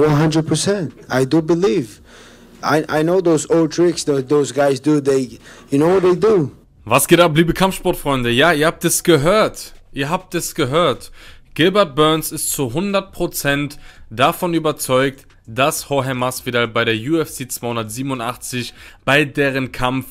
100%. I do believe. I, I know those old tricks that those guys do. They, you know what they do. Was geht ab, liebe Kampfsportfreunde? Ja, ihr habt es gehört. Ihr habt es gehört. Gilbert Burns ist zu 100% davon überzeugt, dass Jorge Masvidal bei der UFC 287 bei deren Kampf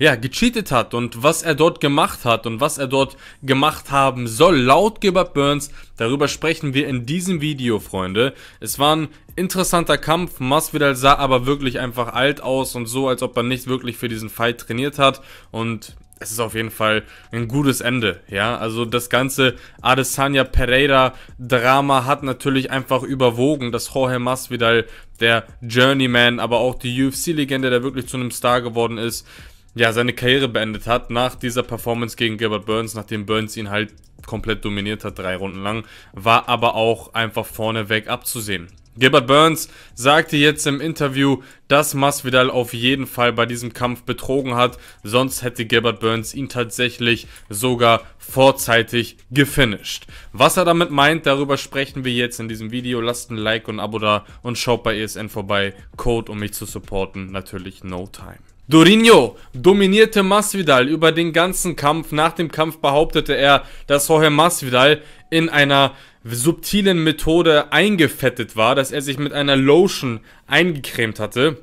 ja, gecheatet hat und was er dort gemacht hat und was er dort gemacht haben soll, laut Gilbert Burns, darüber sprechen wir in diesem Video, Freunde. Es war ein interessanter Kampf, Masvidal sah aber wirklich einfach alt aus und so, als ob er nicht wirklich für diesen Fight trainiert hat und es ist auf jeden Fall ein gutes Ende, ja. Also das ganze Adesanya Pereira Drama hat natürlich einfach überwogen, dass Jorge Masvidal, der Journeyman, aber auch die UFC-Legende, der wirklich zu einem Star geworden ist, ja, seine Karriere beendet hat nach dieser Performance gegen Gilbert Burns, nachdem Burns ihn halt komplett dominiert hat, drei Runden lang, war aber auch einfach vorneweg abzusehen. Gilbert Burns sagte jetzt im Interview, dass Masvidal auf jeden Fall bei diesem Kampf betrogen hat, sonst hätte Gilbert Burns ihn tatsächlich sogar vorzeitig gefinisht. Was er damit meint, darüber sprechen wir jetzt in diesem Video. Lasst ein Like und ein Abo da und schaut bei ESN vorbei. Code, um mich zu supporten, natürlich no time. Dorinho dominierte Masvidal über den ganzen Kampf. Nach dem Kampf behauptete er, dass Jorge Masvidal in einer subtilen Methode eingefettet war, dass er sich mit einer Lotion eingecremt hatte.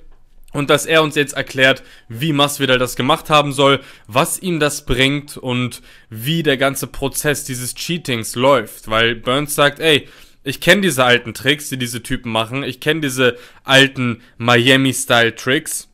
Und dass er uns jetzt erklärt, wie Masvidal das gemacht haben soll, was ihm das bringt und wie der ganze Prozess dieses Cheatings läuft. Weil Burns sagt, ey, ich kenne diese alten Tricks, die diese Typen machen. Ich kenne diese alten Miami-Style-Tricks.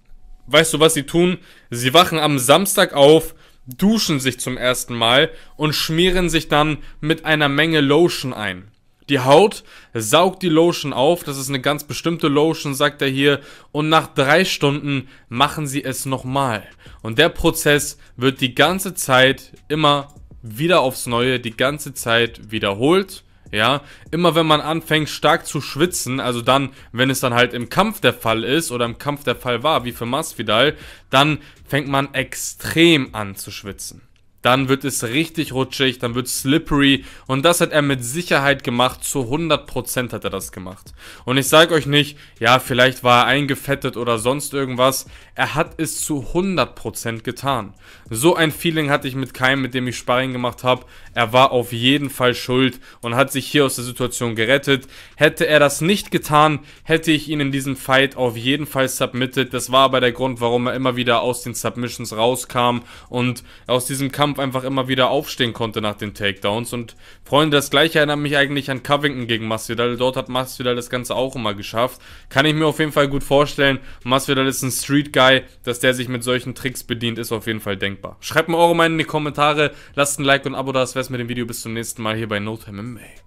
Weißt du, was sie tun? Sie wachen am Samstag auf, duschen sich zum ersten Mal und schmieren sich dann mit einer Menge Lotion ein. Die Haut saugt die Lotion auf, das ist eine ganz bestimmte Lotion, sagt er hier, und nach drei Stunden machen sie es nochmal. Und der Prozess wird die ganze Zeit immer wieder aufs Neue, die ganze Zeit wiederholt ja. Immer wenn man anfängt stark zu schwitzen, also dann, wenn es dann halt im Kampf der Fall ist oder im Kampf der Fall war, wie für Masvidal, dann fängt man extrem an zu schwitzen dann wird es richtig rutschig, dann wird es slippery und das hat er mit Sicherheit gemacht, zu 100% hat er das gemacht. Und ich sage euch nicht, ja, vielleicht war er eingefettet oder sonst irgendwas, er hat es zu 100% getan. So ein Feeling hatte ich mit keinem, mit dem ich Sparring gemacht habe, er war auf jeden Fall schuld und hat sich hier aus der Situation gerettet. Hätte er das nicht getan, hätte ich ihn in diesem Fight auf jeden Fall submitted, das war aber der Grund, warum er immer wieder aus den Submissions rauskam und aus diesem Kampf Kampf einfach immer wieder aufstehen konnte nach den Takedowns. Und Freunde, das gleiche erinnert mich eigentlich an Covington gegen Masvidal. Dort hat Masvidal das Ganze auch immer geschafft. Kann ich mir auf jeden Fall gut vorstellen. Masvidal ist ein Street Guy, dass der sich mit solchen Tricks bedient, ist auf jeden Fall denkbar. Schreibt mir eure Meinung in die Kommentare, lasst ein Like und ein Abo da, das wär's mit dem Video. Bis zum nächsten Mal hier bei No Time MMA.